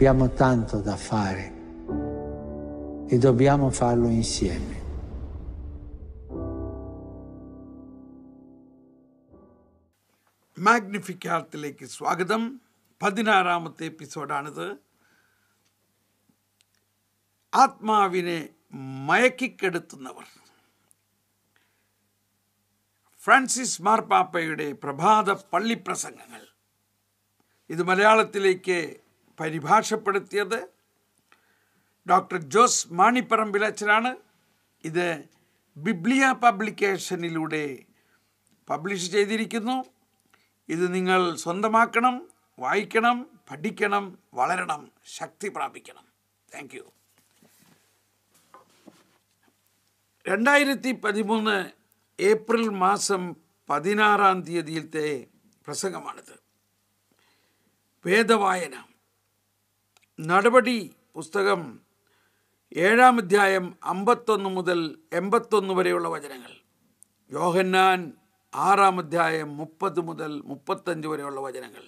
Abbiamo tanto da fare e dobbiamo farlo insieme. മാഗ്നിഫിക്കാത്തിലേക്ക് സ്വാഗതം പതിനാറാമത്തെ എപ്പിസോഡാണിത് ആത്മാവിനെ മയക്കിക്കെടുത്തുന്നവർ ഫ്രാൻസിസ് മാർപ്പാപ്പയുടെ പ്രഭാത പള്ളിപ്രസംഗങ്ങൾ ഇത് മലയാളത്തിലേക്ക് പരിഭാഷപ്പെടുത്തിയത് ഡോക്ടർ ജോസ് അച്ഛനാണ് ഇത് ബിബ്ലിയ പബ്ലിക്കേഷനിലൂടെ പബ്ലിഷ് ചെയ്തിരിക്കുന്നു ഇത് നിങ്ങൾ സ്വന്തമാക്കണം വായിക്കണം പഠിക്കണം വളരണം ശക്തി പ്രാപിക്കണം താങ്ക് യു രണ്ടായിരത്തി പതിമൂന്ന് ഏപ്രിൽ മാസം പതിനാറാം തീയതിയിലത്തെ പ്രസംഗമാണിത് വേദവായന നടപടി പുസ്തകം ഏഴാം അധ്യായം അമ്പത്തൊന്ന് മുതൽ എൺപത്തൊന്ന് വരെയുള്ള വചനങ്ങൾ യോഹന്നാൻ ആറാം അധ്യായം മുപ്പത് മുതൽ മുപ്പത്തഞ്ച് വരെയുള്ള വചനങ്ങൾ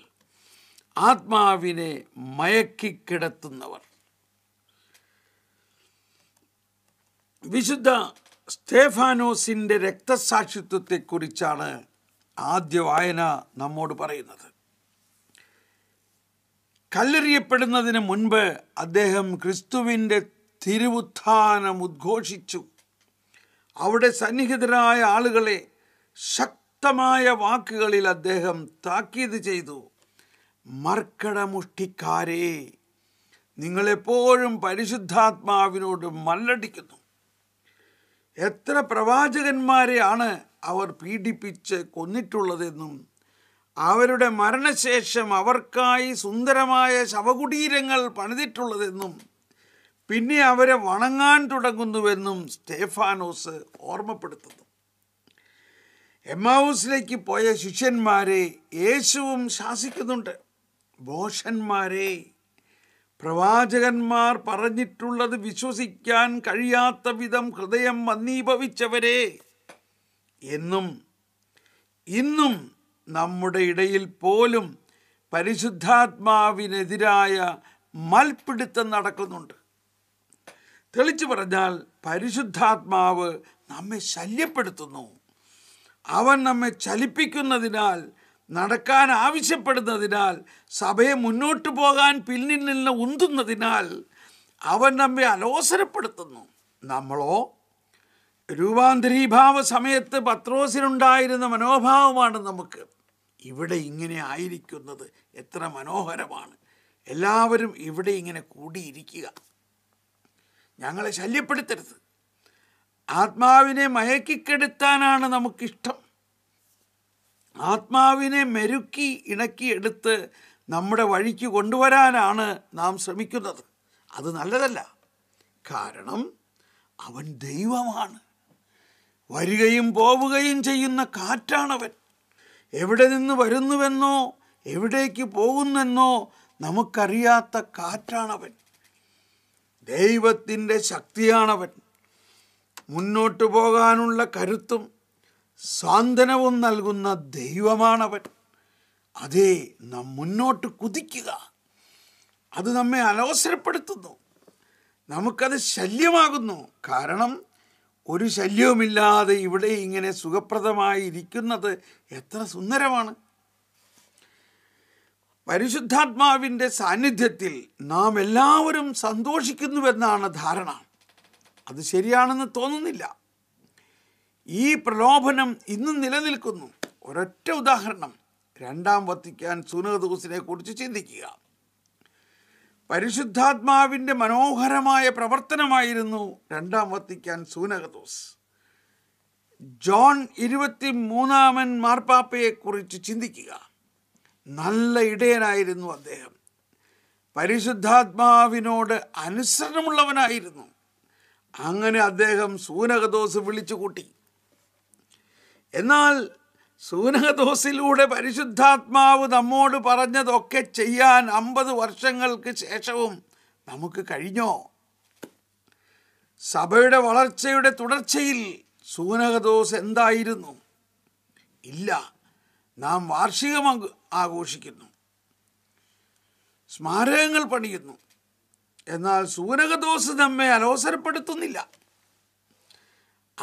ആത്മാവിനെ മയക്കിക്കിടത്തുന്നവർ വിശുദ്ധ സ്റ്റേഫാനോസിൻ്റെ രക്തസാക്ഷിത്വത്തെക്കുറിച്ചാണ് ആദ്യ വായന നമ്മോട് പറയുന്നത് കല്ലെറിയപ്പെടുന്നതിന് മുൻപ് അദ്ദേഹം ക്രിസ്തുവിൻ്റെ തിരുവുത്ഥാനം ഉദ്ഘോഷിച്ചു അവിടെ സന്നിഹിതരായ ആളുകളെ ശക്തമായ വാക്കുകളിൽ അദ്ദേഹം താക്കീത് ചെയ്തു മർക്കടമുഷ്ടിക്കാരെ നിങ്ങളെപ്പോഴും പരിശുദ്ധാത്മാവിനോട് മല്ലടിക്കുന്നു എത്ര പ്രവാചകന്മാരെയാണ് അവർ പീഡിപ്പിച്ച് കൊന്നിട്ടുള്ളതെന്നും അവരുടെ മരണശേഷം അവർക്കായി സുന്ദരമായ ശവകുടീരങ്ങൾ പണിതിട്ടുള്ളതെന്നും പിന്നെ അവരെ വണങ്ങാൻ തുടങ്ങുന്നുവെന്നും സ്റ്റേഫാനോസ് ഓർമ്മപ്പെടുത്തുന്നു എമ്മാവൂസിലേക്ക് പോയ ശിഷ്യന്മാരെ യേശുവും ശാസിക്കുന്നുണ്ട് ബോഷന്മാരെ പ്രവാചകന്മാർ പറഞ്ഞിട്ടുള്ളത് വിശ്വസിക്കാൻ കഴിയാത്ത വിധം ഹൃദയം മന്ദീഭവിച്ചവരെ എന്നും ഇന്നും നമ്മുടെ ഇടയിൽ പോലും പരിശുദ്ധാത്മാവിനെതിരായ മൽപിടുത്തം നടക്കുന്നുണ്ട് തെളിച്ചു പറഞ്ഞാൽ പരിശുദ്ധാത്മാവ് നമ്മെ ശല്യപ്പെടുത്തുന്നു അവൻ നമ്മെ ചലിപ്പിക്കുന്നതിനാൽ നടക്കാൻ ആവശ്യപ്പെടുന്നതിനാൽ സഭയെ മുന്നോട്ട് പോകാൻ പിന്നിൽ നിന്ന് ഉന്തുന്നതിനാൽ അവൻ നമ്മെ അലോസരപ്പെടുത്തുന്നു നമ്മളോ രൂപാന്തരീഭാവ സമയത്ത് പത്രോസിനുണ്ടായിരുന്ന മനോഭാവമാണ് നമുക്ക് ഇവിടെ ഇങ്ങനെ ആയിരിക്കുന്നത് എത്ര മനോഹരമാണ് എല്ലാവരും ഇവിടെ ഇങ്ങനെ കൂടിയിരിക്കുക ഞങ്ങളെ ശല്യപ്പെടുത്തരുത് ആത്മാവിനെ മയക്കിക്കെടുത്താനാണ് നമുക്കിഷ്ടം ആത്മാവിനെ മെരുക്കി ഇണക്കി എടുത്ത് നമ്മുടെ വഴിക്ക് കൊണ്ടുവരാനാണ് നാം ശ്രമിക്കുന്നത് അത് നല്ലതല്ല കാരണം അവൻ ദൈവമാണ് വരികയും പോവുകയും ചെയ്യുന്ന കാറ്റാണവൻ എവിടെ നിന്ന് വരുന്നുവെന്നോ എവിടേക്ക് പോകുന്നെന്നോ നമുക്കറിയാത്ത കാറ്റാണവൻ ദൈവത്തിൻ്റെ ശക്തിയാണവൻ മുന്നോട്ടു പോകാനുള്ള കരുത്തും സാന്ത്വനവും നൽകുന്ന ദൈവമാണവൻ അതേ നാം മുന്നോട്ട് കുതിക്കുക അത് നമ്മെ അലോസരപ്പെടുത്തുന്നു നമുക്കത് ശല്യമാകുന്നു കാരണം ഒരു ശല്യവുമില്ലാതെ ഇവിടെ ഇങ്ങനെ സുഖപ്രദമായി ഇരിക്കുന്നത് എത്ര സുന്ദരമാണ് പരിശുദ്ധാത്മാവിൻ്റെ സാന്നിധ്യത്തിൽ നാം എല്ലാവരും സന്തോഷിക്കുന്നുവെന്നാണ് ധാരണ അത് ശരിയാണെന്ന് തോന്നുന്നില്ല ഈ പ്രലോഭനം ഇന്നും നിലനിൽക്കുന്നു ഒരൊറ്റ ഉദാഹരണം രണ്ടാം വത്തിക്കാൻ സുനകദൂസിനെ കുറിച്ച് ചിന്തിക്കുക പരിശുദ്ധാത്മാവിൻ്റെ മനോഹരമായ പ്രവർത്തനമായിരുന്നു രണ്ടാം വത്തിക്കാൻ സൂനകദോസ് ജോൺ ഇരുപത്തി മൂന്നാമൻ മാർപ്പാപ്പയെക്കുറിച്ച് ചിന്തിക്കുക നല്ല ഇടയനായിരുന്നു അദ്ദേഹം പരിശുദ്ധാത്മാവിനോട് അനുസരണമുള്ളവനായിരുന്നു അങ്ങനെ അദ്ദേഹം സൂനകദോസ് വിളിച്ചു കൂട്ടി എന്നാൽ സൂനഹദോസിലൂടെ പരിശുദ്ധാത്മാവ് നമ്മോട് പറഞ്ഞതൊക്കെ ചെയ്യാൻ അമ്പത് വർഷങ്ങൾക്ക് ശേഷവും നമുക്ക് കഴിഞ്ഞോ സഭയുടെ വളർച്ചയുടെ തുടർച്ചയിൽ സൂനഹദോസ് എന്തായിരുന്നു ഇല്ല നാം വാർഷികം ആഘോഷിക്കുന്നു സ്മാരകങ്ങൾ പണിയുന്നു എന്നാൽ സൂനകദോസ് നമ്മെ അലോസരപ്പെടുത്തുന്നില്ല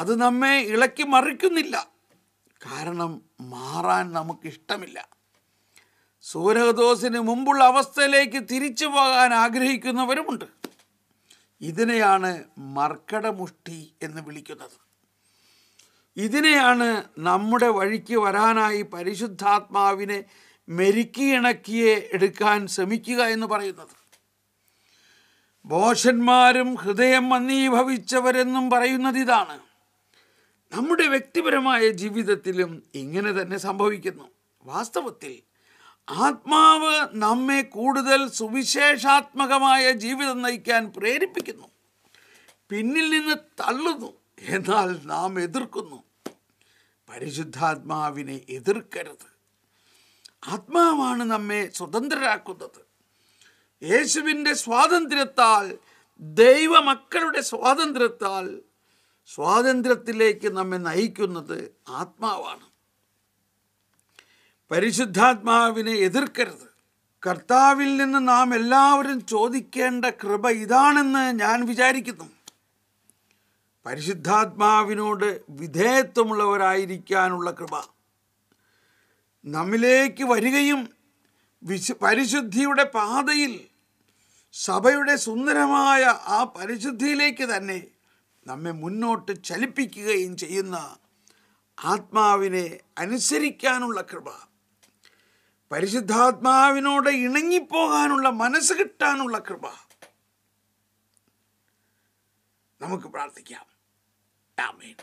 അത് നമ്മെ ഇളക്കി മറിക്കുന്നില്ല കാരണം മാറാൻ നമുക്കിഷ്ടമില്ല സൂരഹദോസിന് മുമ്പുള്ള അവസ്ഥയിലേക്ക് തിരിച്ചു പോകാൻ ആഗ്രഹിക്കുന്നവരുമുണ്ട് ഇതിനെയാണ് മർക്കടമുഷ്ടി എന്ന് വിളിക്കുന്നത് ഇതിനെയാണ് നമ്മുടെ വഴിക്ക് വരാനായി പരിശുദ്ധാത്മാവിനെ മെരുക്കിയിണക്കിയെ എടുക്കാൻ ശ്രമിക്കുക എന്ന് പറയുന്നത് ബോഷന്മാരും ഹൃദയം മന്ദീഭവിച്ചവരെന്നും പറയുന്നത് ഇതാണ് നമ്മുടെ വ്യക്തിപരമായ ജീവിതത്തിലും ഇങ്ങനെ തന്നെ സംഭവിക്കുന്നു വാസ്തവത്തിൽ ആത്മാവ് നമ്മെ കൂടുതൽ സുവിശേഷാത്മകമായ ജീവിതം നയിക്കാൻ പ്രേരിപ്പിക്കുന്നു പിന്നിൽ നിന്ന് തള്ളുന്നു എന്നാൽ നാം എതിർക്കുന്നു പരിശുദ്ധാത്മാവിനെ എതിർക്കരുത് ആത്മാവാണ് നമ്മെ സ്വതന്ത്രരാക്കുന്നത് യേശുവിൻ്റെ സ്വാതന്ത്ര്യത്താൽ ദൈവമക്കളുടെ സ്വാതന്ത്ര്യത്താൽ സ്വാതന്ത്ര്യത്തിലേക്ക് നമ്മെ നയിക്കുന്നത് ആത്മാവാണ് പരിശുദ്ധാത്മാവിനെ എതിർക്കരുത് കർത്താവിൽ നിന്ന് നാം എല്ലാവരും ചോദിക്കേണ്ട കൃപ ഇതാണെന്ന് ഞാൻ വിചാരിക്കുന്നു പരിശുദ്ധാത്മാവിനോട് വിധേയത്വമുള്ളവരായിരിക്കാനുള്ള കൃപ നമ്മിലേക്ക് വരികയും വിശു പരിശുദ്ധിയുടെ പാതയിൽ സഭയുടെ സുന്ദരമായ ആ പരിശുദ്ധിയിലേക്ക് തന്നെ നമ്മെ മുന്നോട്ട് ചലിപ്പിക്കുകയും ചെയ്യുന്ന ആത്മാവിനെ അനുസരിക്കാനുള്ള കൃപ പരിശുദ്ധാത്മാവിനോട് ഇണങ്ങിപ്പോകാനുള്ള മനസ്സ് കിട്ടാനുള്ള കൃപ നമുക്ക് പ്രാർത്ഥിക്കാം ആമേൻ